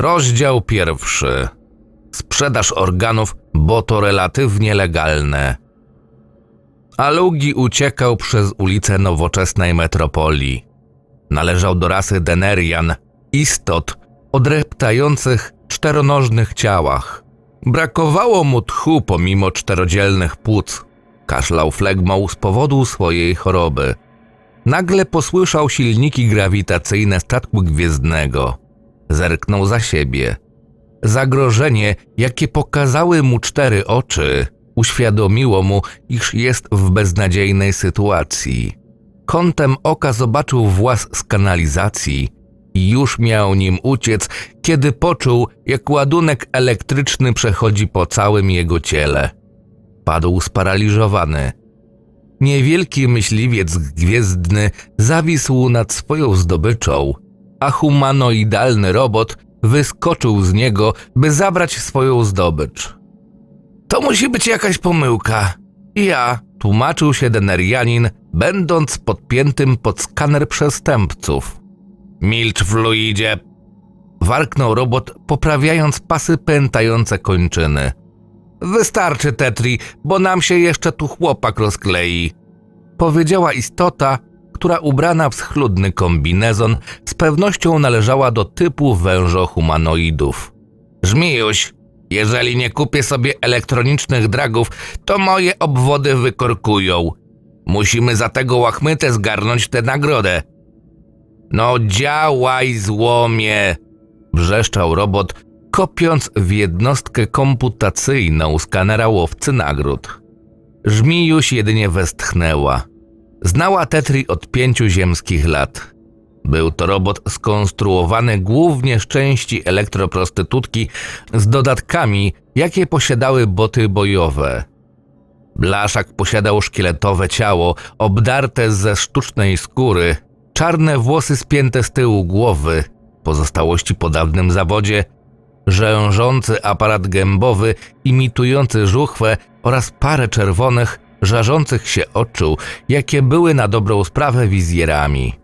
Rozdział pierwszy. Sprzedaż organów, bo to relatywnie legalne. Alugi uciekał przez ulice nowoczesnej metropolii. Należał do rasy Denerian, istot o dreptających czteronożnych ciałach. Brakowało mu tchu pomimo czterodzielnych płuc. Kaszlał flegmą z powodu swojej choroby. Nagle posłyszał silniki grawitacyjne statku gwiezdnego zerknął za siebie. Zagrożenie, jakie pokazały mu cztery oczy, uświadomiło mu, iż jest w beznadziejnej sytuacji. Kątem oka zobaczył włas z kanalizacji i już miał nim uciec, kiedy poczuł, jak ładunek elektryczny przechodzi po całym jego ciele. Padł sparaliżowany. Niewielki myśliwiec gwiezdny zawisł nad swoją zdobyczą – a humanoidalny robot wyskoczył z niego, by zabrać swoją zdobycz. To musi być jakaś pomyłka. Ja, tłumaczył się Denerianin, będąc podpiętym pod skaner przestępców. Milcz, fluidzie! Warknął robot, poprawiając pasy pętające kończyny. Wystarczy, Tetri, bo nam się jeszcze tu chłopak rozklei. Powiedziała istota, która ubrana w schludny kombinezon z pewnością należała do typu wężo-humanoidów. Żmijuś, jeżeli nie kupię sobie elektronicznych dragów, to moje obwody wykorkują. Musimy za tego łachmytę zgarnąć tę nagrodę. No działaj, złomie! Wrzeszczał robot, kopiąc w jednostkę komputacyjną skanera łowcy nagród. Żmijuś jedynie westchnęła. Znała Tetri od pięciu ziemskich lat. Był to robot skonstruowany głównie z części elektroprostytutki z dodatkami, jakie posiadały boty bojowe. Blaszak posiadał szkieletowe ciało, obdarte ze sztucznej skóry, czarne włosy spięte z tyłu głowy, pozostałości po dawnym zawodzie, rzężący aparat gębowy imitujący żuchwę oraz parę czerwonych, żarzących się oczu, jakie były na dobrą sprawę wizjerami.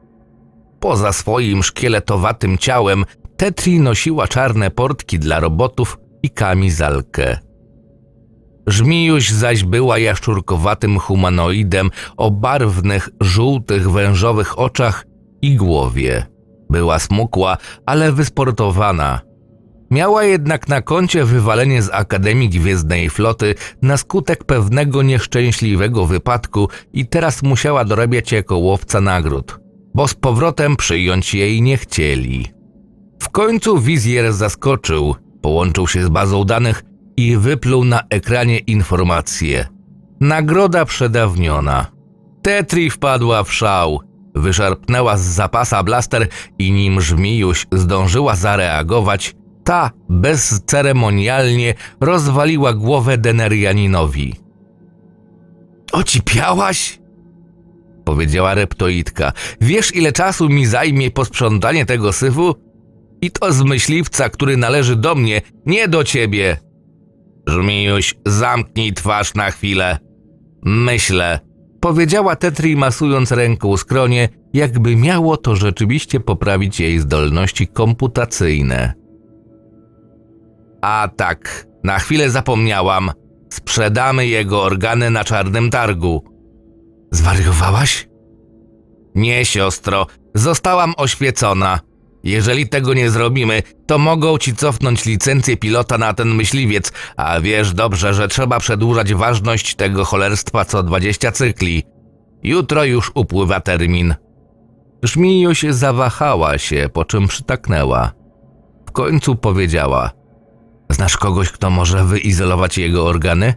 Poza swoim szkieletowatym ciałem, Tetri nosiła czarne portki dla robotów i kamizelkę. Żmijuś zaś była jaszczurkowatym humanoidem o barwnych, żółtych, wężowych oczach i głowie. Była smukła, ale wysportowana – Miała jednak na koncie wywalenie z Akademii Gwiezdnej Floty na skutek pewnego nieszczęśliwego wypadku i teraz musiała dorabiać jako łowca nagród, bo z powrotem przyjąć jej nie chcieli. W końcu wizjer zaskoczył, połączył się z bazą danych i wypluł na ekranie informację. Nagroda przedawniona. Tetri wpadła w szał. Wyszarpnęła z zapasa blaster i nim żmijuś zdążyła zareagować, ta bezceremonialnie rozwaliła głowę Denerianinowi. Ocipiałaś? powiedziała reptoidka. Wiesz, ile czasu mi zajmie posprzątanie tego syfu? I to z myśliwca, który należy do mnie, nie do ciebie. Żmijuś, zamknij twarz na chwilę. Myślę, powiedziała Tetri masując ręką skronie, jakby miało to rzeczywiście poprawić jej zdolności komputacyjne. A tak, na chwilę zapomniałam. Sprzedamy jego organy na czarnym targu. Zwariowałaś? Nie, siostro, zostałam oświecona. Jeżeli tego nie zrobimy, to mogą ci cofnąć licencję pilota na ten myśliwiec, a wiesz dobrze, że trzeba przedłużać ważność tego cholerstwa co 20 cykli. Jutro już upływa termin. Żmijuś zawahała się, po czym przytaknęła. W końcu powiedziała: Znasz kogoś, kto może wyizolować jego organy?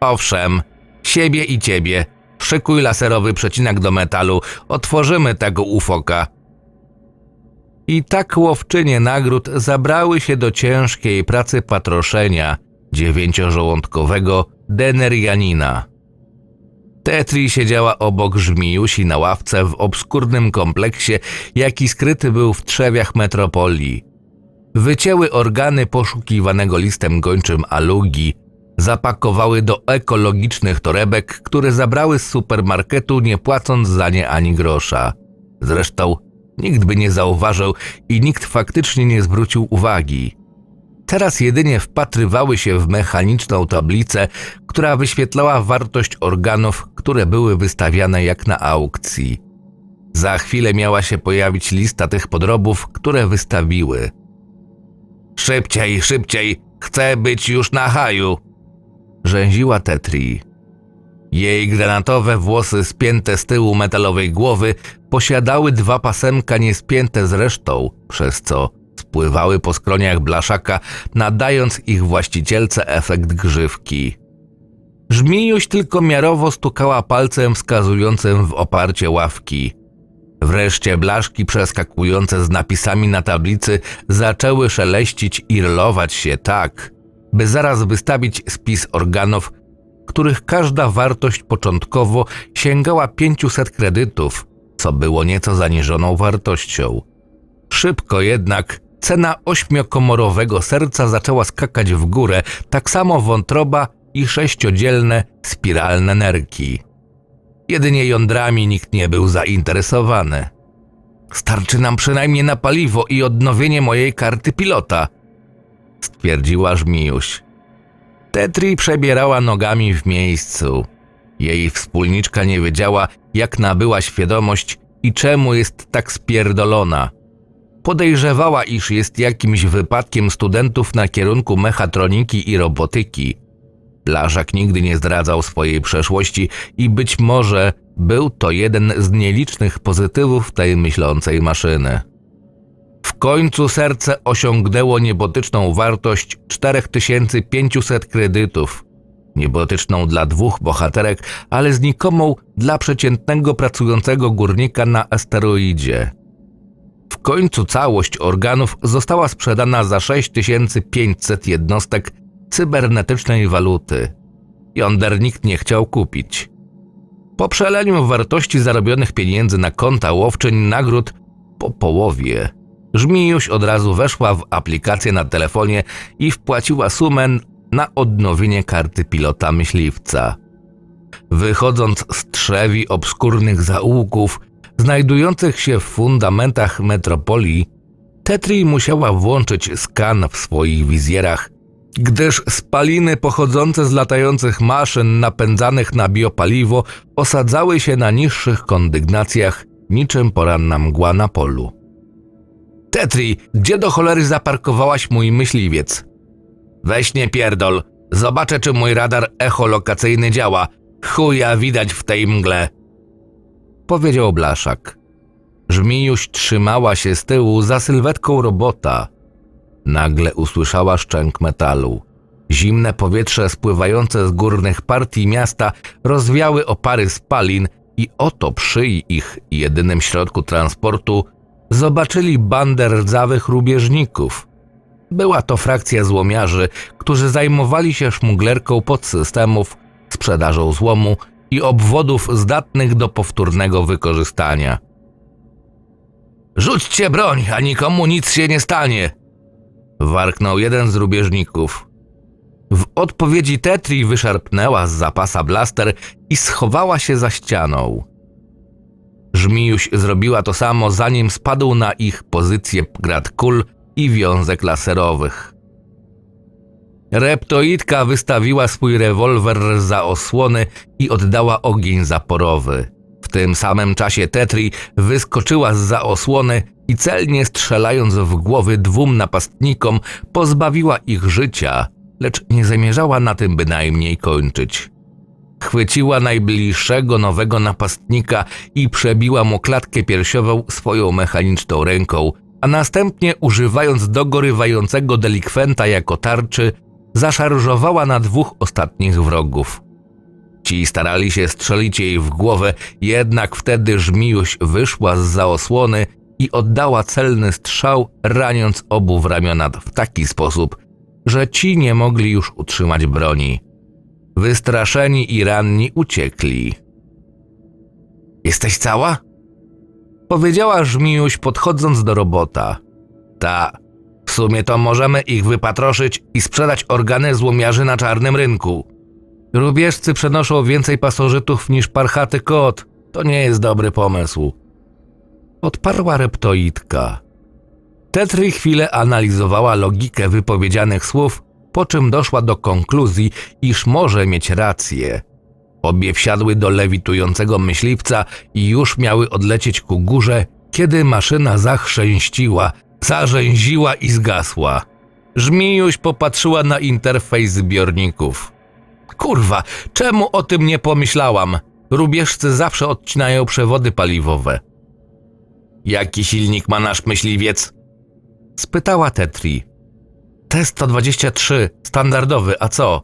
Owszem, siebie i ciebie. Szykuj laserowy przecinak do metalu, otworzymy tego ufoka. I tak łowczynie nagród zabrały się do ciężkiej pracy patroszenia dziewięciożołądkowego denerianina. Tetri siedziała obok żmijusi na ławce w obskurnym kompleksie, jaki skryty był w trzewiach metropolii wycięły organy poszukiwanego listem gończym alugi, zapakowały do ekologicznych torebek, które zabrały z supermarketu, nie płacąc za nie ani grosza. Zresztą nikt by nie zauważył i nikt faktycznie nie zwrócił uwagi. Teraz jedynie wpatrywały się w mechaniczną tablicę, która wyświetlała wartość organów, które były wystawiane jak na aukcji. Za chwilę miała się pojawić lista tych podrobów, które wystawiły. Szybciej, szybciej! Chcę być już na haju! Rzęziła Tetri. Jej granatowe włosy spięte z tyłu metalowej głowy posiadały dwa pasemka niespięte z resztą, przez co spływały po skroniach blaszaka, nadając ich właścicielce efekt grzywki. Żmijuś tylko miarowo stukała palcem wskazującym w oparcie ławki – Wreszcie blaszki przeskakujące z napisami na tablicy zaczęły szeleścić i rlować się tak, by zaraz wystawić spis organów, których każda wartość początkowo sięgała 500 kredytów, co było nieco zaniżoną wartością. Szybko jednak cena ośmiokomorowego serca zaczęła skakać w górę, tak samo wątroba i sześciodzielne spiralne nerki. Jedynie jądrami nikt nie był zainteresowany. Starczy nam przynajmniej na paliwo i odnowienie mojej karty pilota, stwierdziła miuś. Tetri przebierała nogami w miejscu. Jej wspólniczka nie wiedziała, jak nabyła świadomość i czemu jest tak spierdolona. Podejrzewała, iż jest jakimś wypadkiem studentów na kierunku mechatroniki i robotyki. Blaszak nigdy nie zdradzał swojej przeszłości i być może był to jeden z nielicznych pozytywów tej myślącej maszyny. W końcu serce osiągnęło niebotyczną wartość 4500 kredytów. Niebotyczną dla dwóch bohaterek, ale znikomą dla przeciętnego pracującego górnika na asteroidzie. W końcu całość organów została sprzedana za 6500 jednostek cybernetycznej waluty. Yonder nikt nie chciał kupić. Po przeleniu wartości zarobionych pieniędzy na konta łowczyń nagród po połowie, Żmijuś od razu weszła w aplikację na telefonie i wpłaciła sumę na odnowienie karty pilota myśliwca. Wychodząc z trzewi obskurnych zaułków, znajdujących się w fundamentach metropolii, Tetri musiała włączyć skan w swoich wizjerach, gdyż spaliny pochodzące z latających maszyn napędzanych na biopaliwo osadzały się na niższych kondygnacjach niczym poranna mgła na polu. Tetri, gdzie do cholery zaparkowałaś mój myśliwiec? Weź nie pierdol, zobaczę czy mój radar echolokacyjny działa. Chuja widać w tej mgle. Powiedział Blaszak. Żmijuś trzymała się z tyłu za sylwetką robota – Nagle usłyszała szczęk metalu. Zimne powietrze spływające z górnych partii miasta rozwiały opary spalin i oto przy ich jedynym środku transportu zobaczyli bandę rdzawych rubieżników. Była to frakcja złomiarzy, którzy zajmowali się szmuglerką podsystemów, sprzedażą złomu i obwodów zdatnych do powtórnego wykorzystania. Rzućcie broń, a nikomu nic się nie stanie, warknął jeden z rubieżników. W odpowiedzi Tetri wyszarpnęła z zapasa blaster i schowała się za ścianą. Żmijuś zrobiła to samo, zanim spadł na ich pozycję grad kul i wiązek laserowych. Reptoidka wystawiła swój rewolwer za osłony i oddała ogień zaporowy. W tym samym czasie Tetri wyskoczyła z za osłony i celnie strzelając w głowy dwóm napastnikom pozbawiła ich życia, lecz nie zamierzała na tym bynajmniej kończyć. Chwyciła najbliższego nowego napastnika i przebiła mu klatkę piersiową swoją mechaniczną ręką, a następnie używając dogorywającego delikwenta jako tarczy, zaszarżowała na dwóch ostatnich wrogów. Ci starali się strzelić jej w głowę, jednak wtedy żmiuś wyszła z zaosłony i oddała celny strzał, raniąc obu w ramiona w taki sposób, że ci nie mogli już utrzymać broni. Wystraszeni i ranni uciekli. Jesteś cała? Powiedziała Żmiuś, podchodząc do robota. Ta, w sumie to możemy ich wypatroszyć i sprzedać organy złomiarzy na czarnym rynku. Rubieżcy przenoszą więcej pasożytów niż parchaty kot. To nie jest dobry pomysł odparła reptoidka. Tetry chwilę analizowała logikę wypowiedzianych słów, po czym doszła do konkluzji, iż może mieć rację. Obie wsiadły do lewitującego myśliwca i już miały odlecieć ku górze, kiedy maszyna zachrzęściła, zarzęziła i zgasła. Żmijuś popatrzyła na interfejs zbiorników. Kurwa, czemu o tym nie pomyślałam? Rubieżcy zawsze odcinają przewody paliwowe. Jaki silnik ma nasz myśliwiec? Spytała Tetri. T-123, standardowy, a co?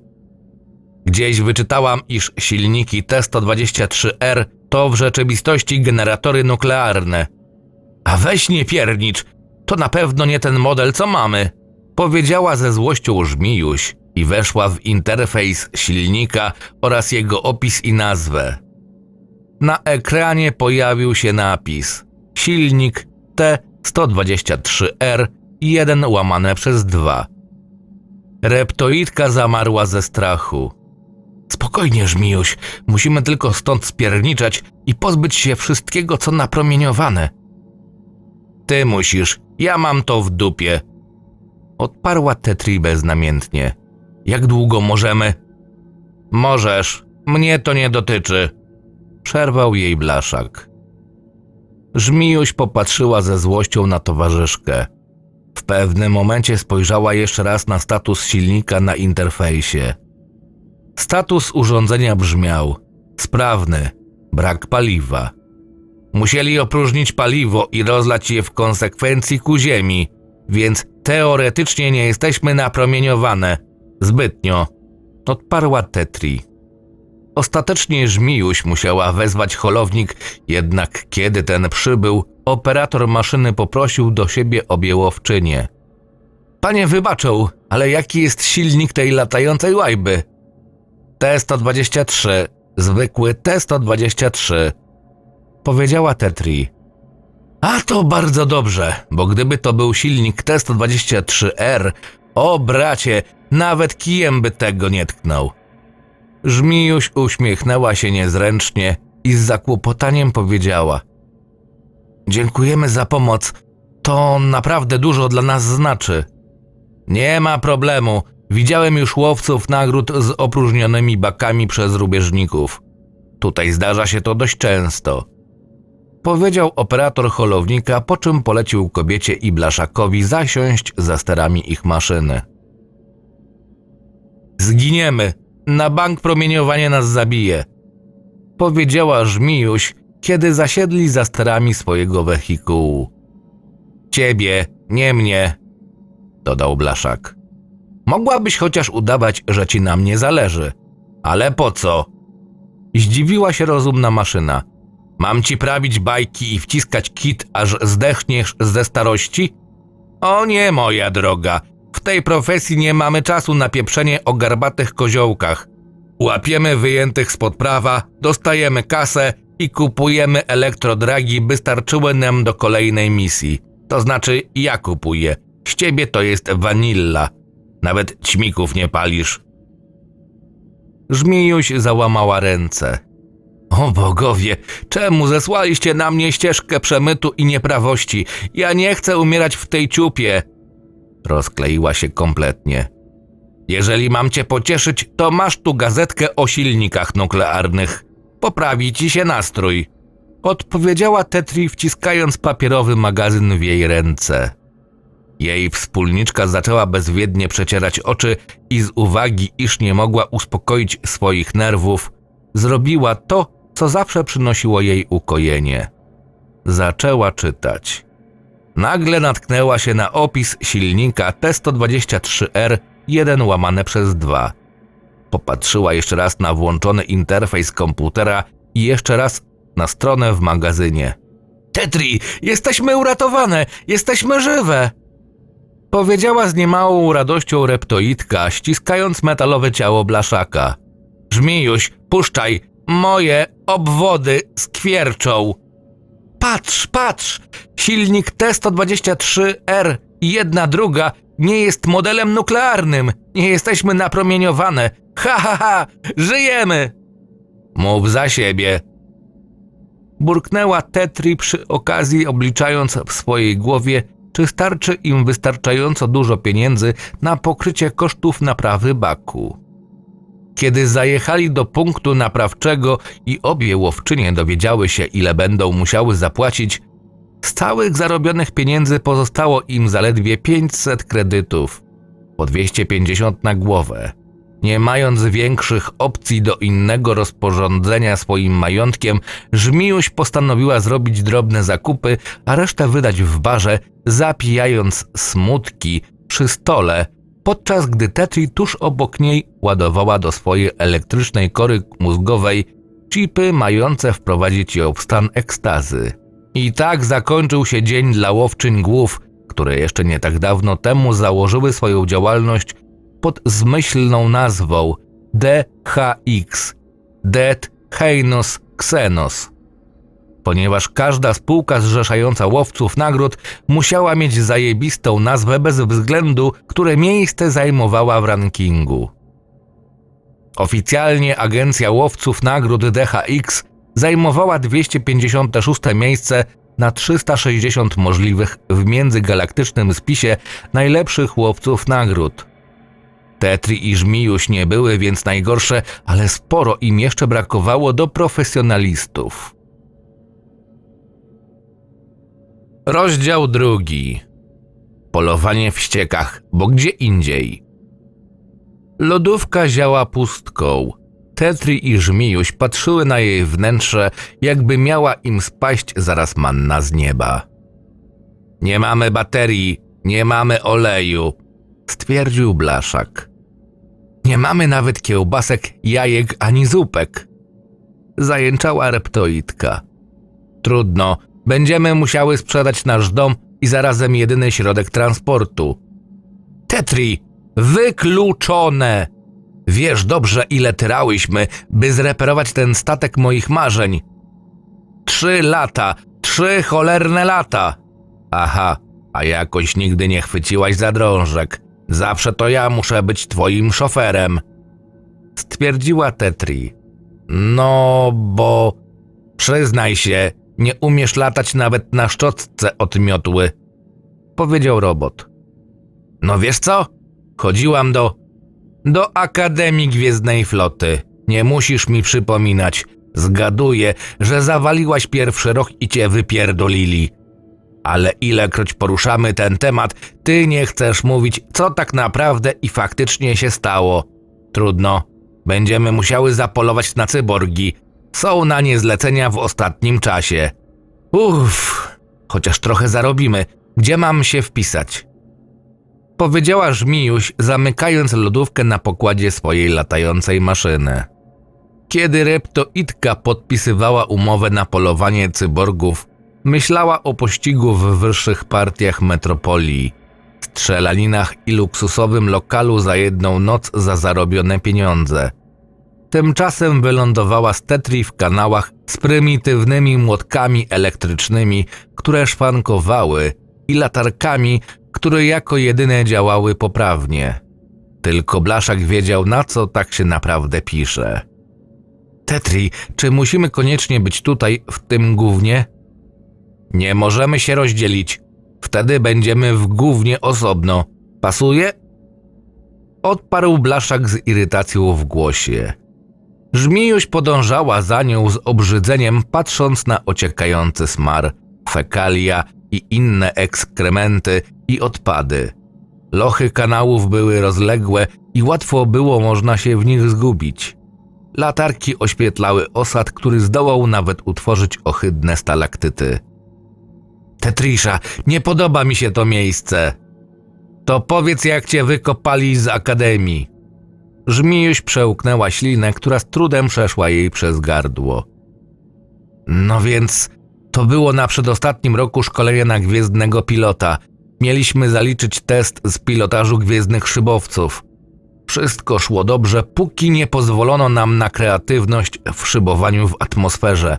Gdzieś wyczytałam, iż silniki T-123R to w rzeczywistości generatory nuklearne. A weź nie piernicz, to na pewno nie ten model, co mamy. Powiedziała ze złością żmijuś i weszła w interfejs silnika oraz jego opis i nazwę. Na ekranie pojawił się napis – silnik T-123R 1 łamane przez 2. Reptoidka zamarła ze strachu. Spokojnie, Żmijuś, musimy tylko stąd spierniczać i pozbyć się wszystkiego, co napromieniowane. Ty musisz, ja mam to w dupie. Odparła Tetri beznamiętnie. Jak długo możemy? Możesz, mnie to nie dotyczy. Przerwał jej blaszak. Żmiuś popatrzyła ze złością na towarzyszkę. W pewnym momencie spojrzała jeszcze raz na status silnika na interfejsie. Status urządzenia brzmiał: sprawny, brak paliwa. Musieli opróżnić paliwo i rozlać je w konsekwencji ku ziemi, więc teoretycznie nie jesteśmy napromieniowane. Zbytnio. Odparła Tetri. Ostatecznie żmiuś musiała wezwać holownik, jednak kiedy ten przybył, operator maszyny poprosił do siebie obiełowczynię. Panie wybaczą, ale jaki jest silnik tej latającej łajby? T-123, zwykły T-123, powiedziała Tetri. A to bardzo dobrze, bo gdyby to był silnik T-123R, o bracie, nawet kijem by tego nie tknął. Żmijuś uśmiechnęła się niezręcznie i z zakłopotaniem powiedziała: Dziękujemy za pomoc. To naprawdę dużo dla nas znaczy. Nie ma problemu. Widziałem już łowców nagród z opróżnionymi bakami przez rubieżników. Tutaj zdarza się to dość często. Powiedział operator holownika, po czym polecił kobiecie i Blaszakowi zasiąść za sterami ich maszyny. Zginiemy, na bank promieniowanie nas zabije. Powiedziała Żmiuś, kiedy zasiedli za sterami swojego wehikułu. Ciebie, nie mnie, dodał Blaszak. Mogłabyś chociaż udawać, że ci na mnie zależy. Ale po co? Zdziwiła się rozumna maszyna. Mam ci prawić bajki i wciskać kit, aż zdechniesz ze starości? O nie, moja droga, w tej profesji nie mamy czasu na pieprzenie o garbatych koziołkach. Łapiemy wyjętych spod prawa, dostajemy kasę i kupujemy elektrodragi, by starczyły nam do kolejnej misji. To znaczy ja kupuję. Z ciebie to jest vanilla. Nawet ćmików nie palisz. Żmijuś załamała ręce. O bogowie, czemu zesłaliście na mnie ścieżkę przemytu i nieprawości? Ja nie chcę umierać w tej ciupie. Rozkleiła się kompletnie. Jeżeli mam cię pocieszyć, to masz tu gazetkę o silnikach nuklearnych. Poprawi ci się nastrój. Odpowiedziała Tetri, wciskając papierowy magazyn w jej ręce. Jej wspólniczka zaczęła bezwiednie przecierać oczy i z uwagi, iż nie mogła uspokoić swoich nerwów, zrobiła to, co zawsze przynosiło jej ukojenie. Zaczęła czytać nagle natknęła się na opis silnika T123R 1 łamane przez 2. Popatrzyła jeszcze raz na włączony interfejs komputera i jeszcze raz na stronę w magazynie. Tetri, jesteśmy uratowane! Jesteśmy żywe! Powiedziała z niemałą radością reptoidka, ściskając metalowe ciało blaszaka. Żmijuś, puszczaj! Moje obwody skwierczą! Patrz, patrz! Silnik T-123R, jedna druga, nie jest modelem nuklearnym. Nie jesteśmy napromieniowane. Ha, ha, ha! Żyjemy! Mów za siebie. Burknęła Tetri przy okazji, obliczając w swojej głowie, czy starczy im wystarczająco dużo pieniędzy na pokrycie kosztów naprawy baku. Kiedy zajechali do punktu naprawczego i obie łowczynie dowiedziały się, ile będą musiały zapłacić, z całych zarobionych pieniędzy pozostało im zaledwie 500 kredytów, po 250 na głowę. Nie mając większych opcji do innego rozporządzenia swoim majątkiem, Żmiuś postanowiła zrobić drobne zakupy, a resztę wydać w barze, zapijając smutki przy stole podczas gdy Tetri tuż obok niej ładowała do swojej elektrycznej kory mózgowej chipy mające wprowadzić ją w stan ekstazy. I tak zakończył się dzień dla łowczyń głów, które jeszcze nie tak dawno temu założyły swoją działalność pod zmyślną nazwą DHX – Det Heinos Xenos – ponieważ każda spółka zrzeszająca łowców nagród musiała mieć zajebistą nazwę bez względu, które miejsce zajmowała w rankingu. Oficjalnie Agencja Łowców Nagród DHX zajmowała 256 miejsce na 360 możliwych w międzygalaktycznym spisie najlepszych łowców nagród. Tetri i Żmijuś nie były więc najgorsze, ale sporo im jeszcze brakowało do profesjonalistów. Rozdział drugi. Polowanie w ściekach, bo gdzie indziej. Lodówka ziała pustką. Tetri i Żmijuś patrzyły na jej wnętrze, jakby miała im spaść zaraz manna z nieba. Nie mamy baterii, nie mamy oleju, stwierdził Blaszak. Nie mamy nawet kiełbasek, jajek ani zupek. Zajęczała reptoidka. Trudno, Będziemy musiały sprzedać nasz dom i zarazem jedyny środek transportu. Tetri, wykluczone! Wiesz dobrze, ile tyrałyśmy, by zreperować ten statek moich marzeń. Trzy lata, trzy cholerne lata! Aha, a jakoś nigdy nie chwyciłaś za drążek. Zawsze to ja muszę być twoim szoferem. Stwierdziła Tetri. No, bo... Przyznaj się, nie umiesz latać nawet na szczotce od miotły, powiedział robot. No wiesz co? Chodziłam do. do Akademii Gwiezdnej Floty. Nie musisz mi przypominać. Zgaduję, że zawaliłaś pierwszy rok i cię wypierdolili. Ale ilekroć poruszamy ten temat, ty nie chcesz mówić, co tak naprawdę i faktycznie się stało. Trudno. Będziemy musiały zapolować na cyborgi. Są na nie zlecenia w ostatnim czasie. Uff, chociaż trochę zarobimy. Gdzie mam się wpisać? Powiedziała Żmijuś, zamykając lodówkę na pokładzie swojej latającej maszyny. Kiedy reptoitka podpisywała umowę na polowanie cyborgów, myślała o pościgu w wyższych partiach metropolii, strzelaninach i luksusowym lokalu za jedną noc za zarobione pieniądze – Tymczasem wylądowała z Tetri w kanałach z prymitywnymi młotkami elektrycznymi, które szwankowały, i latarkami, które jako jedyne działały poprawnie. Tylko Blaszak wiedział, na co tak się naprawdę pisze. Tetri, czy musimy koniecznie być tutaj, w tym głównie? Nie możemy się rozdzielić. Wtedy będziemy w głównie osobno. Pasuje? Odparł Blaszak z irytacją w głosie. Żmijuś podążała za nią z obrzydzeniem, patrząc na ociekający smar, fekalia i inne ekskrementy i odpady. Lochy kanałów były rozległe i łatwo było można się w nich zgubić. Latarki oświetlały osad, który zdołał nawet utworzyć ohydne stalaktyty. Tetrisza, nie podoba mi się to miejsce. To powiedz, jak cię wykopali z akademii. Żmijuś przełknęła ślinę, która z trudem przeszła jej przez gardło. No więc to było na przedostatnim roku szkolenia na gwiezdnego pilota. Mieliśmy zaliczyć test z pilotażu gwiezdnych szybowców. Wszystko szło dobrze, póki nie pozwolono nam na kreatywność w szybowaniu w atmosferze.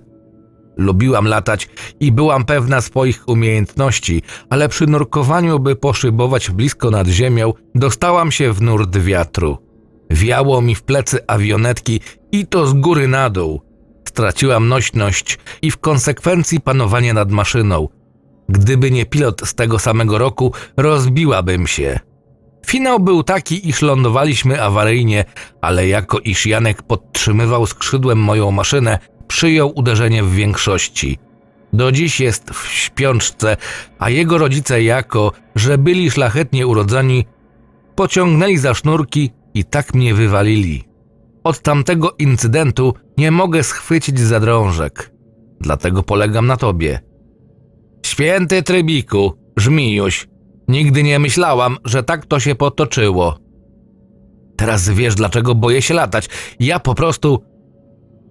Lubiłam latać i byłam pewna swoich umiejętności, ale przy nurkowaniu, by poszybować blisko nad ziemią, dostałam się w nurt wiatru. Wiało mi w plecy awionetki i to z góry na dół. Straciłam nośność i w konsekwencji panowanie nad maszyną. Gdyby nie pilot z tego samego roku, rozbiłabym się. Finał był taki, iż lądowaliśmy awaryjnie, ale jako iż Janek podtrzymywał skrzydłem moją maszynę, przyjął uderzenie w większości. Do dziś jest w śpiączce, a jego rodzice jako, że byli szlachetnie urodzeni, pociągnęli za sznurki i tak mnie wywalili. Od tamtego incydentu nie mogę schwycić za drążek. Dlatego polegam na tobie. Święty trybiku, żmijuś, nigdy nie myślałam, że tak to się potoczyło. Teraz wiesz, dlaczego boję się latać. Ja po prostu...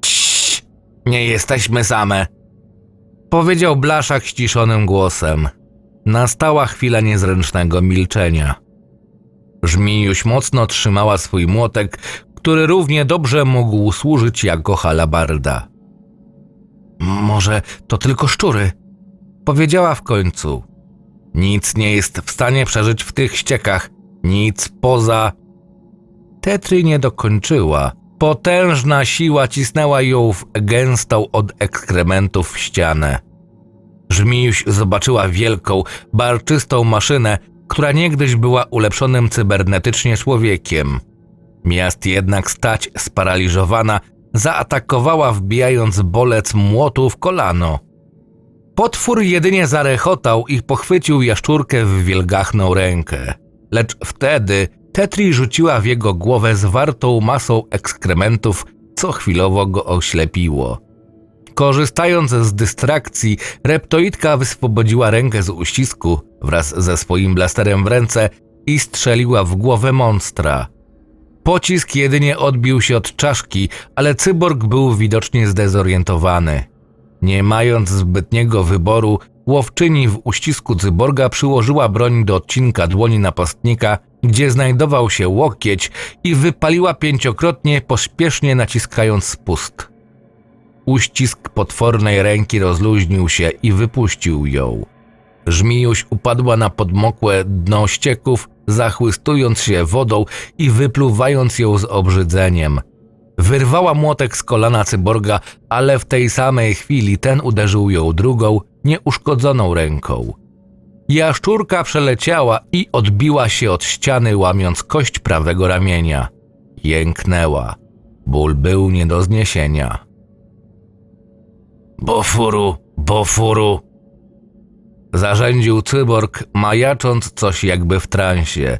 Ciii, nie jesteśmy same. Powiedział Blaszak ściszonym głosem. Nastała chwila niezręcznego milczenia. Żmijuś mocno trzymała swój młotek, który równie dobrze mógł służyć jako halabarda. Może to tylko szczury, powiedziała w końcu. Nic nie jest w stanie przeżyć w tych ściekach, nic poza. Tetry nie dokończyła. Potężna siła cisnęła ją w gęstą od ekskrementów ścianę. Żmijuś zobaczyła wielką, barczystą maszynę, która niegdyś była ulepszonym cybernetycznie człowiekiem. Miast jednak stać sparaliżowana zaatakowała wbijając bolec młotu w kolano. Potwór jedynie zarechotał i pochwycił jaszczurkę w wielgachną rękę. Lecz wtedy Tetri rzuciła w jego głowę zwartą masą ekskrementów, co chwilowo go oślepiło. Korzystając z dystrakcji, reptoidka wyswobodziła rękę z uścisku wraz ze swoim blasterem w ręce i strzeliła w głowę monstra. Pocisk jedynie odbił się od czaszki, ale cyborg był widocznie zdezorientowany. Nie mając zbytniego wyboru, łowczyni w uścisku cyborga przyłożyła broń do odcinka dłoni napastnika, gdzie znajdował się łokieć i wypaliła pięciokrotnie, pośpiesznie naciskając spust. Uścisk potwornej ręki rozluźnił się i wypuścił ją. Żmijuś upadła na podmokłe dno ścieków, zachłystując się wodą i wypluwając ją z obrzydzeniem. Wyrwała młotek z kolana cyborga, ale w tej samej chwili ten uderzył ją drugą, nieuszkodzoną ręką. Jaszczurka przeleciała i odbiła się od ściany, łamiąc kość prawego ramienia. Jęknęła. Ból był nie do zniesienia. Bofuru, bofuru. Zarzędził cyborg, majacząc coś jakby w transie.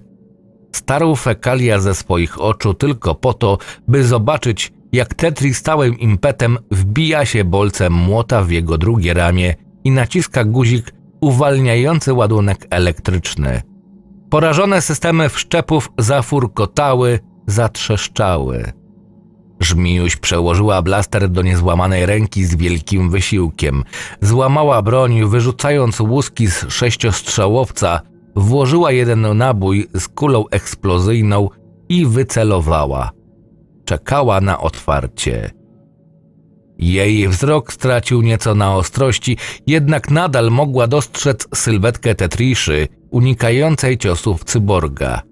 Starł fekalia ze swoich oczu tylko po to, by zobaczyć, jak Tetri stałym impetem wbija się bolcem młota w jego drugie ramię i naciska guzik uwalniający ładunek elektryczny. Porażone systemy wszczepów zafurkotały, zatrzeszczały. Żmijuś przełożyła blaster do niezłamanej ręki z wielkim wysiłkiem. Złamała broń, wyrzucając łuski z sześciostrzałowca, włożyła jeden nabój z kulą eksplozyjną i wycelowała. Czekała na otwarcie. Jej wzrok stracił nieco na ostrości, jednak nadal mogła dostrzec sylwetkę Tetriszy, unikającej ciosów cyborga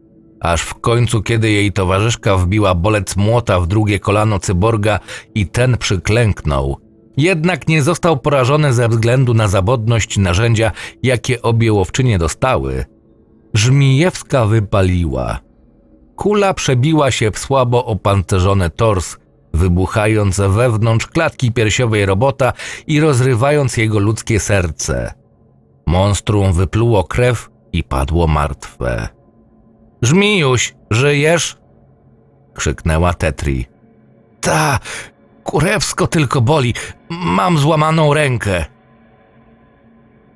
aż w końcu, kiedy jej towarzyszka wbiła bolec młota w drugie kolano cyborga i ten przyklęknął. Jednak nie został porażony ze względu na zawodność narzędzia, jakie obie łowczynie dostały. Żmijewska wypaliła. Kula przebiła się w słabo opancerzony tors, wybuchając wewnątrz klatki piersiowej robota i rozrywając jego ludzkie serce. Monstrum wypluło krew i padło martwe. Żmijuś, żyjesz? Krzyknęła Tetri. Ta, kurewsko tylko boli. Mam złamaną rękę.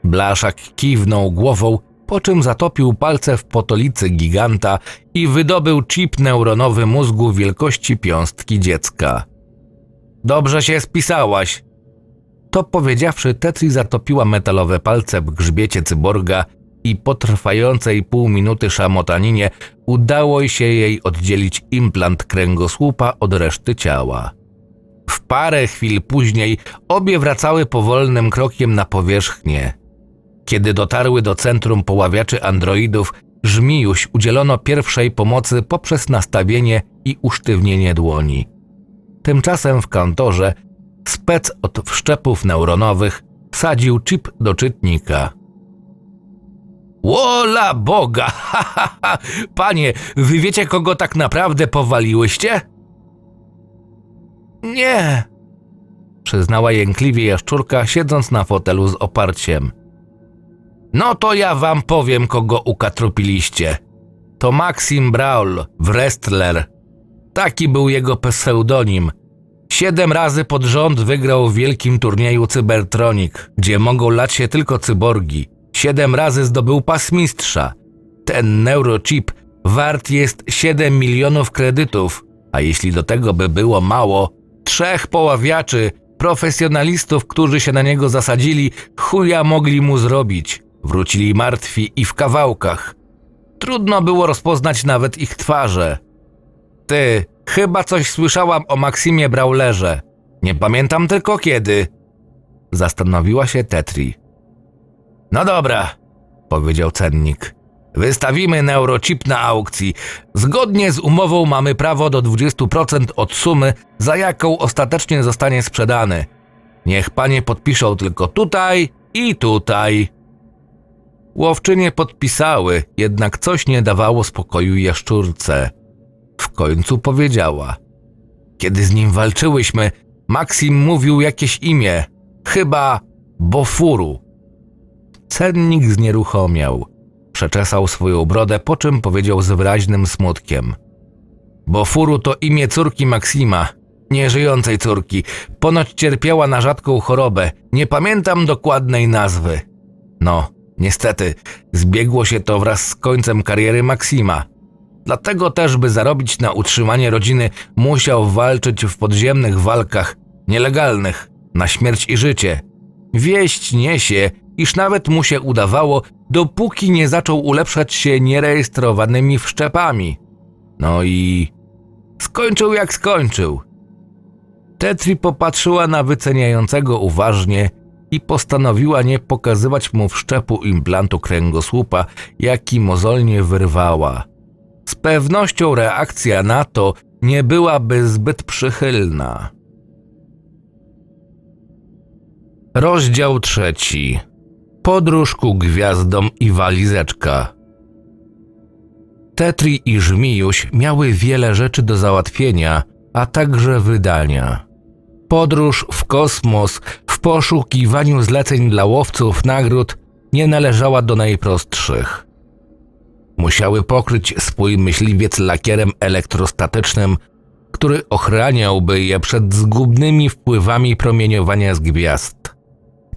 Blaszak kiwnął głową, po czym zatopił palce w potolicy giganta i wydobył chip neuronowy mózgu wielkości piąstki dziecka. Dobrze się spisałaś. To powiedziawszy, Tetri zatopiła metalowe palce w grzbiecie cyborga i po trwającej pół minuty szamotaninie udało się jej oddzielić implant kręgosłupa od reszty ciała. W parę chwil później obie wracały powolnym krokiem na powierzchnię. Kiedy dotarły do centrum poławiaczy androidów, Żmijuś udzielono pierwszej pomocy poprzez nastawienie i usztywnienie dłoni. Tymczasem w kantorze spec od wszczepów neuronowych wsadził chip do czytnika – Łola Boga! Ha, ha, ha. Panie, wy wiecie, kogo tak naprawdę powaliłyście? Nie! Przyznała jękliwie jaszczurka, siedząc na fotelu z oparciem. No to ja wam powiem, kogo ukatrupiliście. To Maxim Braul, wrestler. Taki był jego pseudonim. Siedem razy pod rząd wygrał w wielkim turnieju Cybertronik, gdzie mogą lać się tylko cyborgi. Siedem razy zdobył pas mistrza. Ten neurochip wart jest 7 milionów kredytów, a jeśli do tego by było mało, trzech poławiaczy, profesjonalistów, którzy się na niego zasadzili, chuja mogli mu zrobić. Wrócili martwi i w kawałkach. Trudno było rozpoznać nawet ich twarze. Ty, chyba coś słyszałam o Maksimie Braulerze. Nie pamiętam tylko kiedy. Zastanowiła się Tetri. No dobra, powiedział cennik. Wystawimy neurochip na aukcji. Zgodnie z umową mamy prawo do 20% od sumy, za jaką ostatecznie zostanie sprzedany. Niech panie podpiszą tylko tutaj i tutaj. Łowczynie podpisały, jednak coś nie dawało spokoju jaszczurce. W końcu powiedziała. Kiedy z nim walczyłyśmy, Maksim mówił jakieś imię, chyba Bofuru. Cennik znieruchomiał. Przeczesał swoją brodę, po czym powiedział z wyraźnym smutkiem. Bo furu to imię córki Maksima, nieżyjącej córki. Ponoć cierpiała na rzadką chorobę. Nie pamiętam dokładnej nazwy. No, niestety, zbiegło się to wraz z końcem kariery Maksima. Dlatego też, by zarobić na utrzymanie rodziny, musiał walczyć w podziemnych walkach, nielegalnych, na śmierć i życie. Wieść niesie, iż nawet mu się udawało, dopóki nie zaczął ulepszać się nierejestrowanymi wszczepami. No i skończył jak skończył. Tetri popatrzyła na wyceniającego uważnie i postanowiła nie pokazywać mu wszczepu implantu kręgosłupa, jaki mozolnie wyrwała. Z pewnością reakcja na to nie byłaby zbyt przychylna. Rozdział trzeci. Podróż ku gwiazdom i walizeczka. Tetri i Żmijuś miały wiele rzeczy do załatwienia, a także wydania. Podróż w kosmos w poszukiwaniu zleceń dla łowców nagród nie należała do najprostszych. Musiały pokryć swój myśliwiec lakierem elektrostatycznym, który ochraniałby je przed zgubnymi wpływami promieniowania z gwiazd.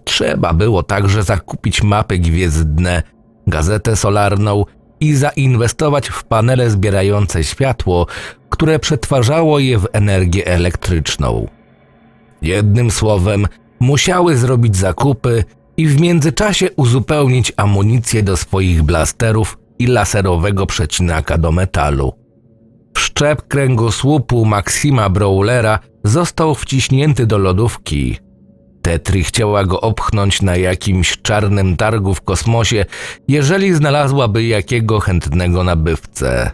Trzeba było także zakupić mapy gwiezdne, gazetę solarną i zainwestować w panele zbierające światło, które przetwarzało je w energię elektryczną. Jednym słowem, musiały zrobić zakupy i w międzyczasie uzupełnić amunicję do swoich blasterów i laserowego przecinaka do metalu. Wszczep kręgosłupu Maxima Brawlera został wciśnięty do lodówki, Tetry chciała go opchnąć na jakimś czarnym targu w kosmosie, jeżeli znalazłaby jakiego chętnego nabywcę.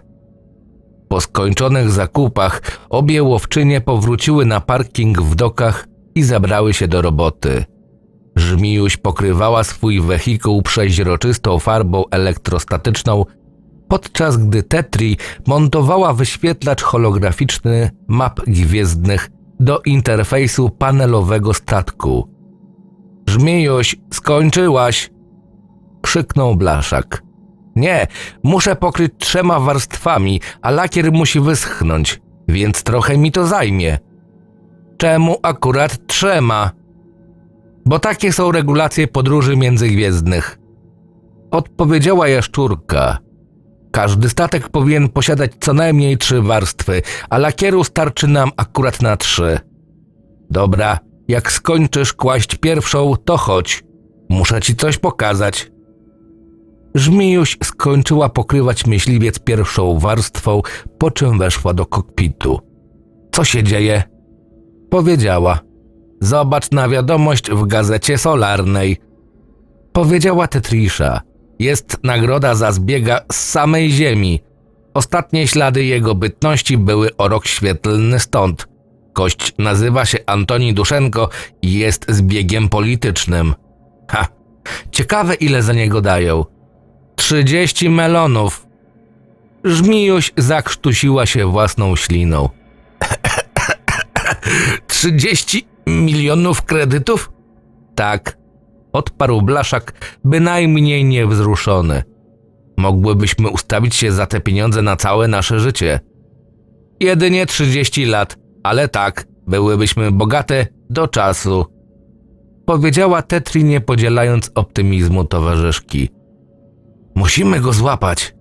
Po skończonych zakupach obie łowczynie powróciły na parking w dokach i zabrały się do roboty. Żmijuś pokrywała swój wehikuł przeźroczystą farbą elektrostatyczną, podczas gdy Tetri montowała wyświetlacz holograficzny map gwiezdnych do interfejsu panelowego statku. Żmijuś, skończyłaś! krzyknął Blaszak. Nie, muszę pokryć trzema warstwami, a lakier musi wyschnąć, więc trochę mi to zajmie. Czemu akurat trzema? Bo takie są regulacje podróży międzygwiezdnych. Odpowiedziała jaszczurka. Każdy statek powinien posiadać co najmniej trzy warstwy, a lakieru starczy nam akurat na trzy. Dobra, jak skończysz kłaść pierwszą, to chodź. Muszę ci coś pokazać. Żmijuś skończyła pokrywać myśliwiec pierwszą warstwą, po czym weszła do kokpitu. Co się dzieje? Powiedziała. Zobacz na wiadomość w gazecie solarnej. Powiedziała Tetrisza. Jest nagroda za zbiega z samej ziemi. Ostatnie ślady jego bytności były o rok świetlny stąd. Kość nazywa się Antoni Duszenko i jest zbiegiem politycznym. Ha, ciekawe ile za niego dają. 30 melonów. Żmijuś zakrztusiła się własną śliną. 30 milionów kredytów? Tak, odparł Blaszak, bynajmniej niewzruszony. Mogłybyśmy ustawić się za te pieniądze na całe nasze życie. Jedynie 30 lat, ale tak, byłybyśmy bogate do czasu. Powiedziała Tetri nie podzielając optymizmu towarzyszki. Musimy go złapać,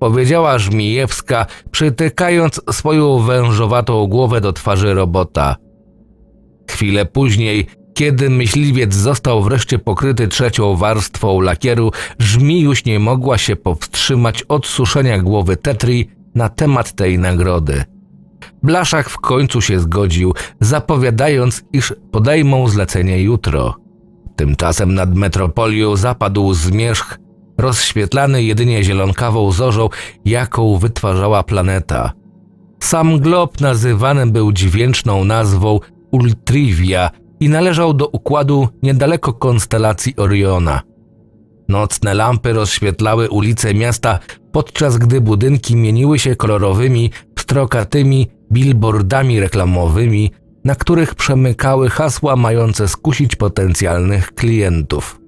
powiedziała Żmijewska, przytykając swoją wężowatą głowę do twarzy robota. Chwilę później kiedy myśliwiec został wreszcie pokryty trzecią warstwą lakieru, żmijuś nie mogła się powstrzymać od suszenia głowy Tetri na temat tej nagrody. Blaszak w końcu się zgodził, zapowiadając, iż podejmą zlecenie jutro. Tymczasem nad metropolią zapadł zmierzch, rozświetlany jedynie zielonkawą zorzą, jaką wytwarzała planeta. Sam glob nazywany był dźwięczną nazwą Ultrivia – i należał do układu niedaleko konstelacji Oriona. Nocne lampy rozświetlały ulice miasta, podczas gdy budynki mieniły się kolorowymi, pstrokatymi billboardami reklamowymi, na których przemykały hasła mające skusić potencjalnych klientów.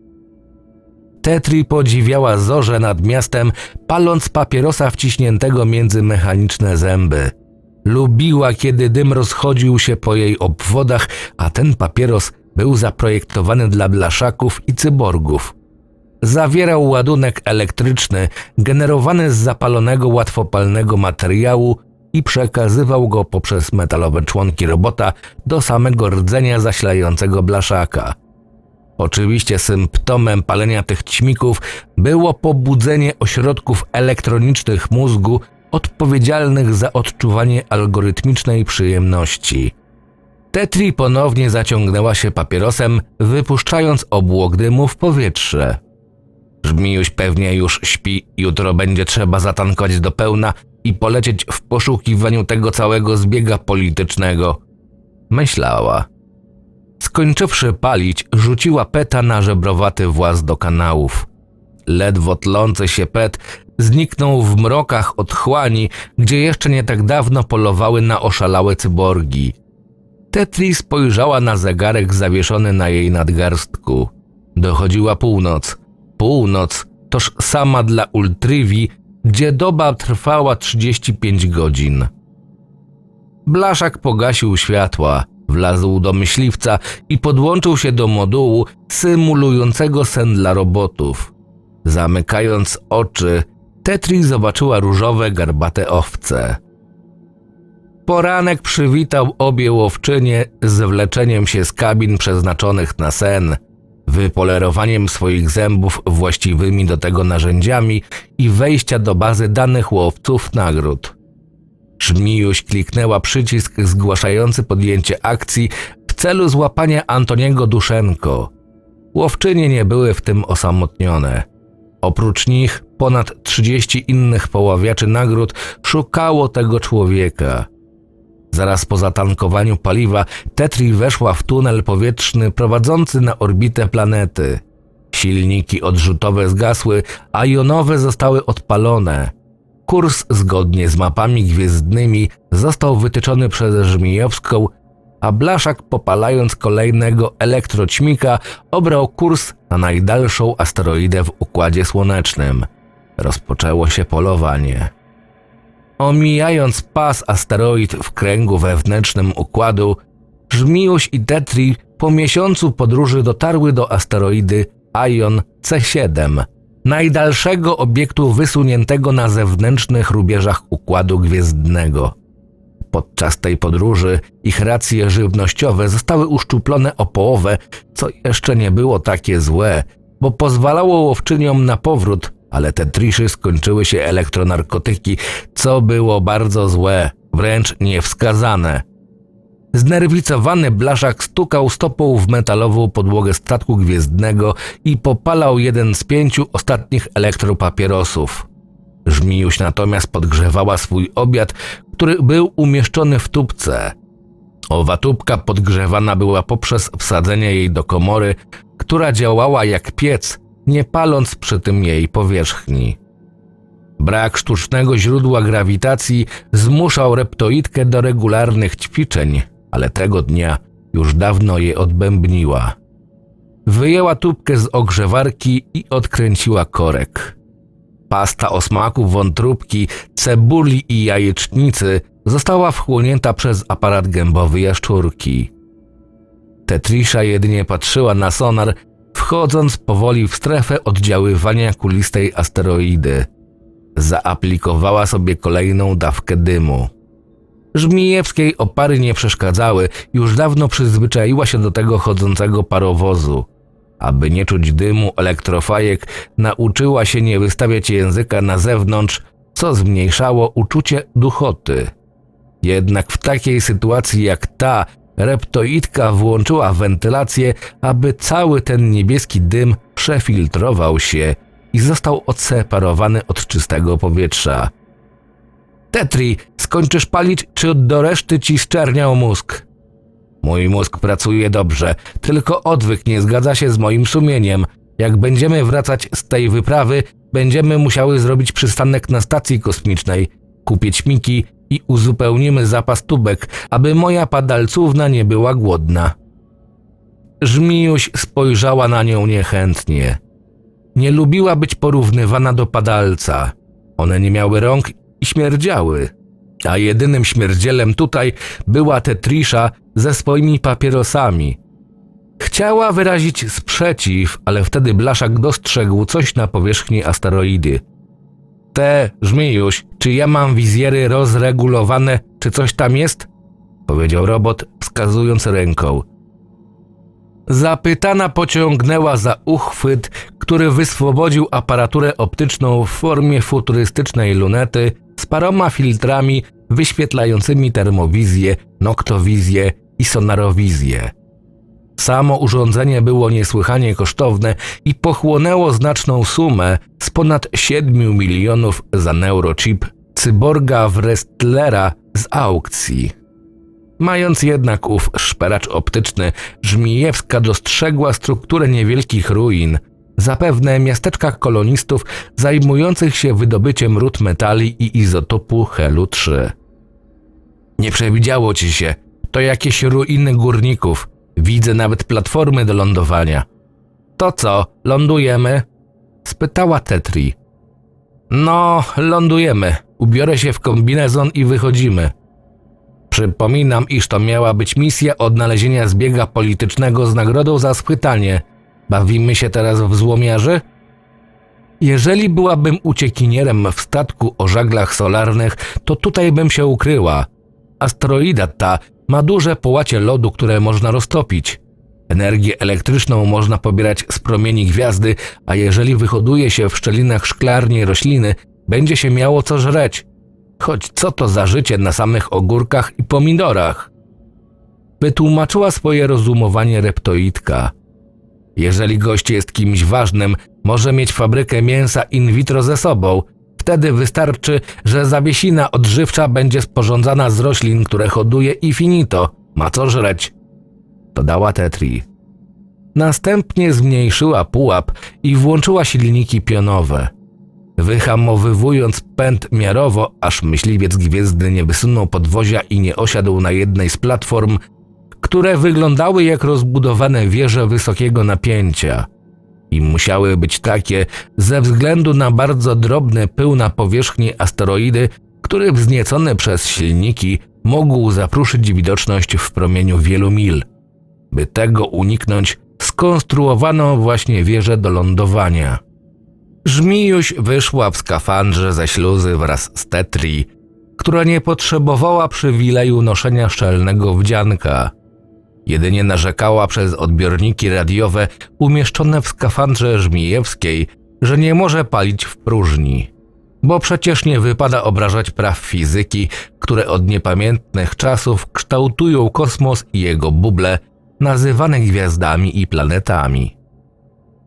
Tetri podziwiała zorze nad miastem, paląc papierosa wciśniętego między mechaniczne zęby – Lubiła, kiedy dym rozchodził się po jej obwodach, a ten papieros był zaprojektowany dla blaszaków i cyborgów. Zawierał ładunek elektryczny generowany z zapalonego łatwopalnego materiału i przekazywał go poprzez metalowe członki robota do samego rdzenia zasilającego blaszaka. Oczywiście symptomem palenia tych ćmików było pobudzenie ośrodków elektronicznych mózgu odpowiedzialnych za odczuwanie algorytmicznej przyjemności. Tetri ponownie zaciągnęła się papierosem, wypuszczając obłok dymu w powietrze. Brzmiuś pewnie już śpi, jutro będzie trzeba zatankować do pełna i polecieć w poszukiwaniu tego całego zbiega politycznego. Myślała. Skończywszy palić, rzuciła peta na żebrowaty właz do kanałów ledwo tlący się pet zniknął w mrokach otchłani, gdzie jeszcze nie tak dawno polowały na oszalałe cyborgi. Tetri spojrzała na zegarek zawieszony na jej nadgarstku. Dochodziła północ. Północ, toż sama dla Ultrywi, gdzie doba trwała 35 godzin. Blaszak pogasił światła, wlazł do myśliwca i podłączył się do modułu symulującego sen dla robotów. Zamykając oczy, Tetri zobaczyła różowe, garbate owce. Poranek przywitał obie łowczynie z wleczeniem się z kabin przeznaczonych na sen, wypolerowaniem swoich zębów właściwymi do tego narzędziami i wejścia do bazy danych łowców nagród. Żmijuś kliknęła przycisk zgłaszający podjęcie akcji w celu złapania Antoniego Duszenko. Łowczynie nie były w tym osamotnione – Oprócz nich ponad 30 innych poławiaczy nagród szukało tego człowieka. Zaraz po zatankowaniu paliwa Tetri weszła w tunel powietrzny prowadzący na orbitę planety. Silniki odrzutowe zgasły, a jonowe zostały odpalone. Kurs zgodnie z mapami gwiezdnymi został wytyczony przez Żmijowską, a Blaszak popalając kolejnego elektroćmika obrał kurs na najdalszą asteroidę w Układzie Słonecznym. Rozpoczęło się polowanie. Omijając pas asteroid w kręgu wewnętrznym Układu, Żmijuś i Tetri po miesiącu podróży dotarły do asteroidy Ion C7, najdalszego obiektu wysuniętego na zewnętrznych rubieżach Układu Gwiezdnego. Podczas tej podróży ich racje żywnościowe zostały uszczuplone o połowę, co jeszcze nie było takie złe, bo pozwalało łowczyniom na powrót, ale te triszy skończyły się elektronarkotyki, co było bardzo złe, wręcz niewskazane. Znerwicowany blaszak stukał stopą w metalową podłogę statku gwiezdnego i popalał jeden z pięciu ostatnich elektropapierosów. Żmijuś natomiast podgrzewała swój obiad, który był umieszczony w tubce. Owa tubka podgrzewana była poprzez wsadzenie jej do komory, która działała jak piec, nie paląc przy tym jej powierzchni. Brak sztucznego źródła grawitacji zmuszał reptoidkę do regularnych ćwiczeń, ale tego dnia już dawno je odbębniła. Wyjęła tubkę z ogrzewarki i odkręciła korek. Pasta o smaku wątróbki, cebuli i jajecznicy została wchłonięta przez aparat gębowy jaszczurki. Tetrisza jedynie patrzyła na sonar, wchodząc powoli w strefę oddziaływania kulistej asteroidy. Zaaplikowała sobie kolejną dawkę dymu. Żmijewskiej opary nie przeszkadzały, już dawno przyzwyczaiła się do tego chodzącego parowozu. Aby nie czuć dymu elektrofajek, nauczyła się nie wystawiać języka na zewnątrz, co zmniejszało uczucie duchoty. Jednak w takiej sytuacji jak ta, reptoidka włączyła wentylację, aby cały ten niebieski dym przefiltrował się i został odseparowany od czystego powietrza. Tetri, skończysz palić, czy do reszty ci zczerniał mózg? Mój mózg pracuje dobrze, tylko odwyk nie zgadza się z moim sumieniem. Jak będziemy wracać z tej wyprawy, będziemy musiały zrobić przystanek na stacji kosmicznej, kupić miki i uzupełnimy zapas tubek, aby moja padalcówna nie była głodna. Żmiuś spojrzała na nią niechętnie. Nie lubiła być porównywana do padalca. One nie miały rąk i śmierdziały a jedynym śmierdzielem tutaj była Tetrisza ze swoimi papierosami. Chciała wyrazić sprzeciw, ale wtedy Blaszak dostrzegł coś na powierzchni asteroidy. Te, Żmijuś, czy ja mam wizjery rozregulowane, czy coś tam jest? Powiedział robot, wskazując ręką. Zapytana pociągnęła za uchwyt, który wyswobodził aparaturę optyczną w formie futurystycznej lunety z paroma filtrami wyświetlającymi termowizję, noktowizję i sonarowizję. Samo urządzenie było niesłychanie kosztowne i pochłonęło znaczną sumę z ponad 7 milionów za neurochip cyborga Wrestlera z aukcji. Mając jednak ów szperacz optyczny, Żmijewska dostrzegła strukturę niewielkich ruin, zapewne miasteczka kolonistów zajmujących się wydobyciem ród metali i izotopu helu 3. Nie przewidziało ci się. To jakieś ruiny górników. Widzę nawet platformy do lądowania. To co, lądujemy? spytała Tetri. No, lądujemy. Ubiorę się w kombinezon i wychodzimy. Przypominam, iż to miała być misja odnalezienia zbiega politycznego z nagrodą za schwytanie. Bawimy się teraz w złomiarzy? Jeżeli byłabym uciekinierem w statku o żaglach solarnych, to tutaj bym się ukryła. Asteroida ta ma duże połacie lodu, które można roztopić. Energię elektryczną można pobierać z promieni gwiazdy, a jeżeli wyhoduje się w szczelinach szklarni rośliny, będzie się miało co żreć. Choć co to za życie na samych ogórkach i pomidorach? Wytłumaczyła swoje rozumowanie reptoidka. Jeżeli gość jest kimś ważnym, może mieć fabrykę mięsa in vitro ze sobą – Wtedy wystarczy, że zawiesina odżywcza będzie sporządzana z roślin, które hoduje i finito, ma co żreć. Dodała Tetri. Następnie zmniejszyła pułap i włączyła silniki pionowe. Wyhamowywując pęd miarowo, aż myśliwiec gwiezdny nie wysunął podwozia i nie osiadł na jednej z platform, które wyglądały jak rozbudowane wieże wysokiego napięcia – i musiały być takie ze względu na bardzo drobny pył na powierzchni asteroidy, który wzniecony przez silniki mógł zapruszyć widoczność w promieniu wielu mil. By tego uniknąć, skonstruowano właśnie wieżę do lądowania. Żmijuś wyszła w skafandrze ze śluzy wraz z Tetri, która nie potrzebowała przywileju noszenia szczelnego wdzianka – Jedynie narzekała przez odbiorniki radiowe umieszczone w skafandrze Żmijewskiej, że nie może palić w próżni. Bo przecież nie wypada obrażać praw fizyki, które od niepamiętnych czasów kształtują kosmos i jego buble, nazywane gwiazdami i planetami.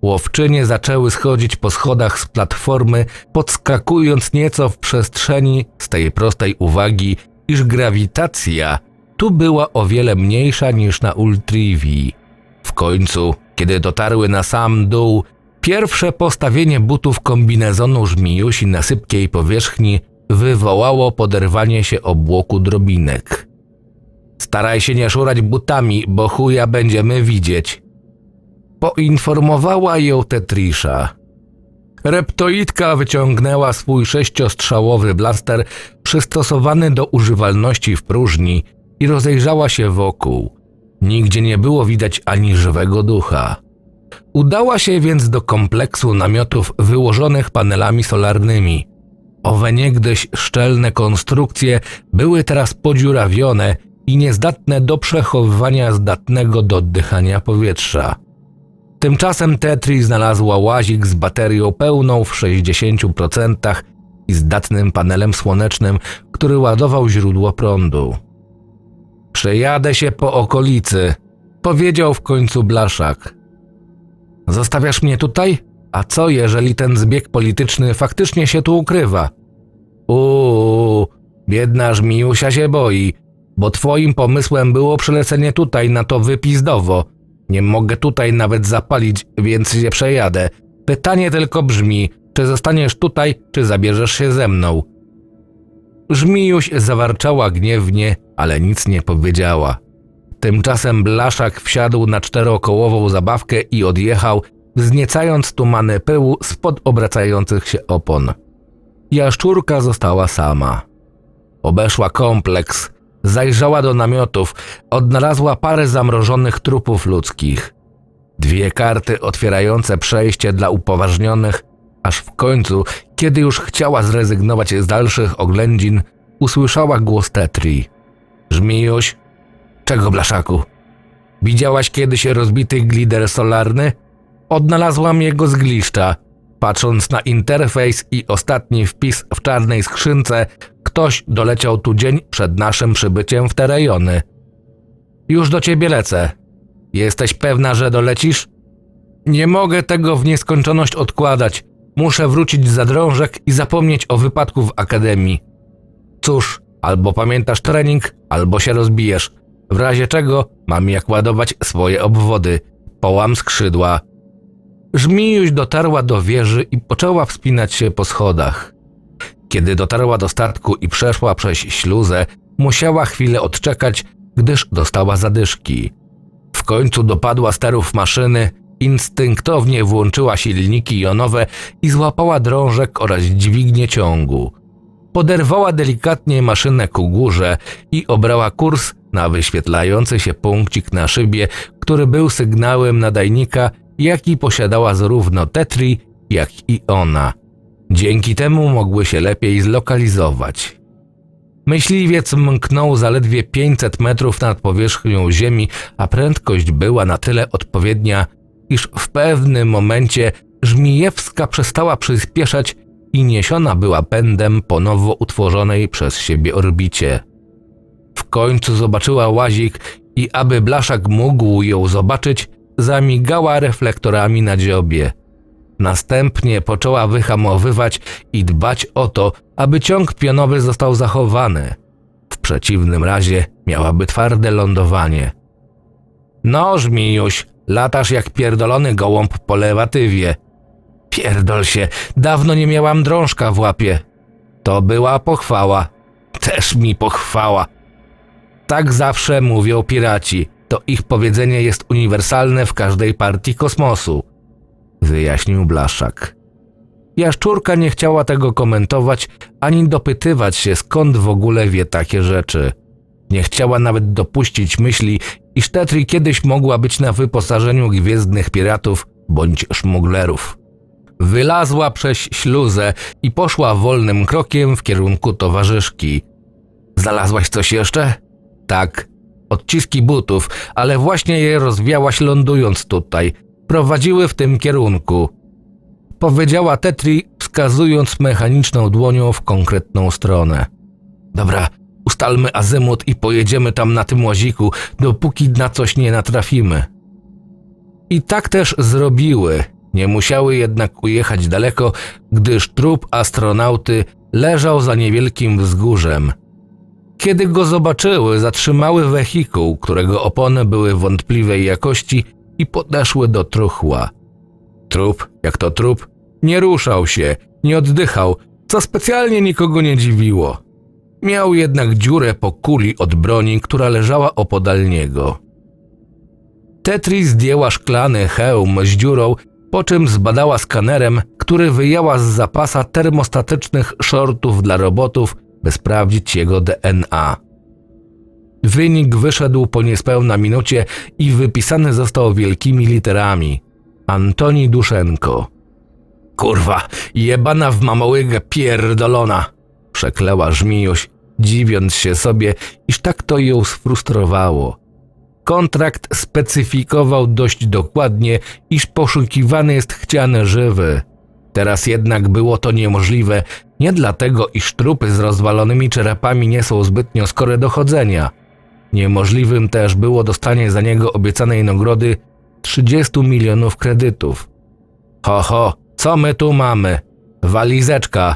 Łowczynie zaczęły schodzić po schodach z platformy, podskakując nieco w przestrzeni z tej prostej uwagi, iż grawitacja tu była o wiele mniejsza niż na Ultrivi. W końcu, kiedy dotarły na sam dół, pierwsze postawienie butów kombinezonu żmijusi na sypkiej powierzchni wywołało poderwanie się obłoku drobinek. Staraj się nie szurać butami, bo chuja będziemy widzieć. Poinformowała ją Tetrisza. Reptoidka wyciągnęła swój sześciostrzałowy blaster przystosowany do używalności w próżni i rozejrzała się wokół. Nigdzie nie było widać ani żywego ducha. Udała się więc do kompleksu namiotów wyłożonych panelami solarnymi. Owe niegdyś szczelne konstrukcje były teraz podziurawione i niezdatne do przechowywania zdatnego do oddychania powietrza. Tymczasem Tetri znalazła łazik z baterią pełną w 60% i zdatnym panelem słonecznym, który ładował źródło prądu. Przejadę się po okolicy, powiedział w końcu Blaszak. Zostawiasz mnie tutaj? A co jeżeli ten zbieg polityczny faktycznie się tu ukrywa? Uuu, biedna żmijusia się boi, bo twoim pomysłem było przylecenie tutaj na to wypizdowo. Nie mogę tutaj nawet zapalić, więc się przejadę. Pytanie tylko brzmi, czy zostaniesz tutaj, czy zabierzesz się ze mną? Żmijuś zawarczała gniewnie, ale nic nie powiedziała. Tymczasem Blaszak wsiadł na czterokołową zabawkę i odjechał, wzniecając tumany pyłu spod obracających się opon. Jaszczurka została sama. Obeszła kompleks, zajrzała do namiotów, odnalazła parę zamrożonych trupów ludzkich. Dwie karty otwierające przejście dla upoważnionych Aż w końcu, kiedy już chciała zrezygnować z dalszych oględzin, usłyszała głos Tetri. Żmijuś, czego blaszaku? Widziałaś kiedyś rozbity glider solarny? Odnalazłam jego zgliszcza. Patrząc na interfejs i ostatni wpis w czarnej skrzynce, ktoś doleciał tu dzień przed naszym przybyciem w te rejony. Już do ciebie lecę. Jesteś pewna, że dolecisz? Nie mogę tego w nieskończoność odkładać. Muszę wrócić za drążek i zapomnieć o wypadku w akademii. Cóż, albo pamiętasz trening, albo się rozbijesz. W razie czego mam jak ładować swoje obwody. Połam skrzydła. Żmijuś dotarła do wieży i poczęła wspinać się po schodach. Kiedy dotarła do statku i przeszła przez śluzę, musiała chwilę odczekać, gdyż dostała zadyszki. W końcu dopadła sterów maszyny, Instynktownie włączyła silniki jonowe i złapała drążek oraz dźwignię ciągu. Poderwała delikatnie maszynę ku górze i obrała kurs na wyświetlający się punkcik na szybie, który był sygnałem nadajnika, jaki posiadała zarówno Tetri, jak i ona. Dzięki temu mogły się lepiej zlokalizować. Myśliwiec mknął zaledwie 500 metrów nad powierzchnią Ziemi, a prędkość była na tyle odpowiednia, iż w pewnym momencie Żmijewska przestała przyspieszać i niesiona była pędem po nowo utworzonej przez siebie orbicie. W końcu zobaczyła łazik i aby blaszak mógł ją zobaczyć, zamigała reflektorami na dziobie. Następnie poczęła wyhamowywać i dbać o to, aby ciąg pionowy został zachowany. W przeciwnym razie miałaby twarde lądowanie. No, żmijuś, Latasz jak pierdolony gołąb po lewatywie. Pierdol się, dawno nie miałam drążka w łapie. To była pochwała. Też mi pochwała. Tak zawsze mówią piraci. To ich powiedzenie jest uniwersalne w każdej partii kosmosu. Wyjaśnił Blaszak. Jaszczurka nie chciała tego komentować ani dopytywać się, skąd w ogóle wie takie rzeczy. Nie chciała nawet dopuścić myśli, iż Tetri kiedyś mogła być na wyposażeniu gwiezdnych piratów bądź szmuglerów. Wylazła przez śluzę i poszła wolnym krokiem w kierunku towarzyszki. Znalazłaś coś jeszcze? Tak. Odciski butów, ale właśnie je rozwiałaś lądując tutaj. Prowadziły w tym kierunku. Powiedziała Tetri, wskazując mechaniczną dłonią w konkretną stronę. Dobra, Ustalmy azymut i pojedziemy tam na tym łaziku, dopóki na coś nie natrafimy. I tak też zrobiły. Nie musiały jednak ujechać daleko, gdyż trup astronauty leżał za niewielkim wzgórzem. Kiedy go zobaczyły, zatrzymały wehikuł, którego opony były wątpliwej jakości i podeszły do truchła. Trup, jak to trup, nie ruszał się, nie oddychał, co specjalnie nikogo nie dziwiło. Miał jednak dziurę po kuli od broni, która leżała opodal niego. Tetri zdjęła szklany hełm z dziurą, po czym zbadała skanerem, który wyjęła z zapasa termostatycznych shortów dla robotów, by sprawdzić jego DNA. Wynik wyszedł po niespełna minucie i wypisany został wielkimi literami. Antoni Duszenko. Kurwa, jebana w mamołygę pierdolona! Przeklała żmijoś, dziwiąc się sobie, iż tak to ją sfrustrowało. Kontrakt specyfikował dość dokładnie, iż poszukiwany jest chciany żywy. Teraz jednak było to niemożliwe, nie dlatego, iż trupy z rozwalonymi czerepami nie są zbytnio skore do chodzenia. Niemożliwym też było dostanie za niego obiecanej nagrody 30 milionów kredytów. Ho, ho, co my tu mamy? Walizeczka,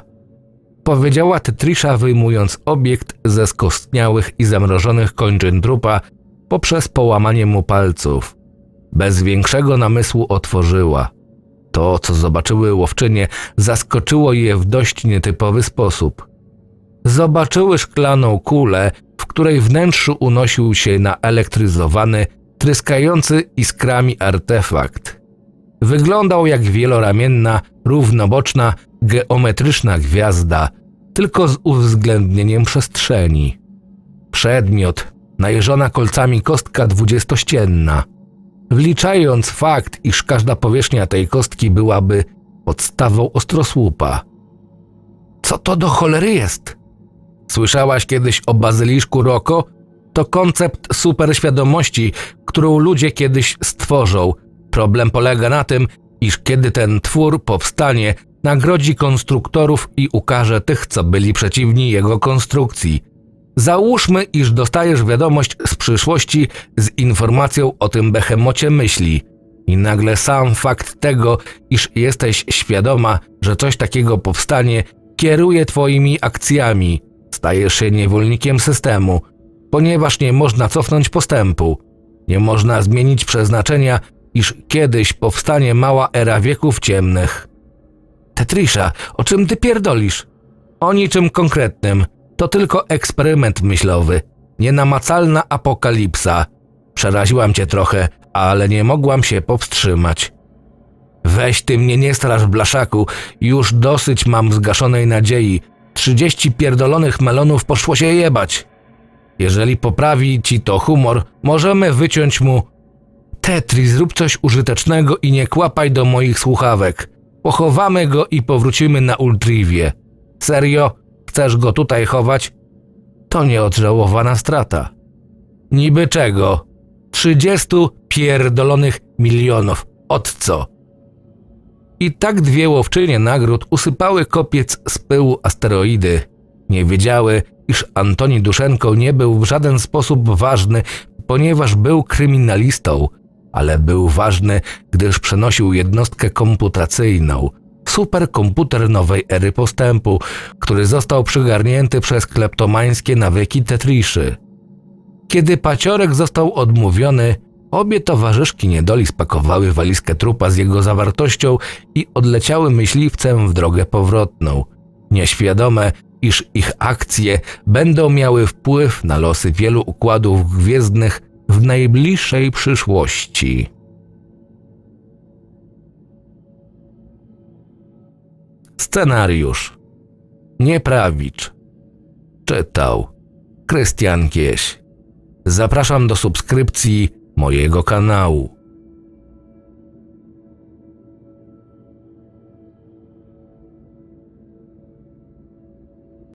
powiedziała Tetrisha wyjmując obiekt ze skostniałych i zamrożonych kończyn trupa poprzez połamanie mu palców. Bez większego namysłu otworzyła. To, co zobaczyły łowczynie, zaskoczyło je w dość nietypowy sposób. Zobaczyły szklaną kulę, w której wnętrzu unosił się naelektryzowany, tryskający iskrami artefakt. Wyglądał jak wieloramienna, równoboczna, geometryczna gwiazda, tylko z uwzględnieniem przestrzeni. Przedmiot, najeżona kolcami kostka dwudziestościenna. Wliczając fakt, iż każda powierzchnia tej kostki byłaby podstawą ostrosłupa. Co to do cholery jest? Słyszałaś kiedyś o bazyliszku Roko? To koncept superświadomości, którą ludzie kiedyś stworzą. Problem polega na tym, iż kiedy ten twór powstanie, nagrodzi konstruktorów i ukaże tych, co byli przeciwni jego konstrukcji. Załóżmy, iż dostajesz wiadomość z przyszłości z informacją o tym behemocie myśli. I nagle sam fakt tego, iż jesteś świadoma, że coś takiego powstanie, kieruje twoimi akcjami. Stajesz się niewolnikiem systemu, ponieważ nie można cofnąć postępu. Nie można zmienić przeznaczenia, iż kiedyś powstanie mała era wieków ciemnych. Tetrisza, o czym ty pierdolisz? O niczym konkretnym. To tylko eksperyment myślowy. Nienamacalna apokalipsa. Przeraziłam cię trochę, ale nie mogłam się powstrzymać. Weź ty mnie nie strasz, blaszaku. Już dosyć mam zgaszonej nadziei. Trzydzieści pierdolonych melonów poszło się jebać. Jeżeli poprawi ci to humor, możemy wyciąć mu... Tetris, zrób coś użytecznego i nie kłapaj do moich słuchawek. Pochowamy go i powrócimy na Ultriwie. Serio? Chcesz go tutaj chować? To nieodżałowana strata. Niby czego? Trzydziestu pierdolonych milionów. Od co? I tak dwie łowczynie nagród usypały kopiec z pyłu asteroidy. Nie wiedziały, iż Antoni Duszenko nie był w żaden sposób ważny, ponieważ był kryminalistą – ale był ważny, gdyż przenosił jednostkę komputacyjną, superkomputer nowej ery postępu, który został przygarnięty przez kleptomańskie nawyki Tetriszy. Kiedy paciorek został odmówiony, obie towarzyszki niedoli spakowały walizkę trupa z jego zawartością i odleciały myśliwcem w drogę powrotną, nieświadome, iż ich akcje będą miały wpływ na losy wielu układów gwiezdnych w najbliższej przyszłości. Scenariusz Nieprawicz Czytał Krystian Kieś Zapraszam do subskrypcji mojego kanału.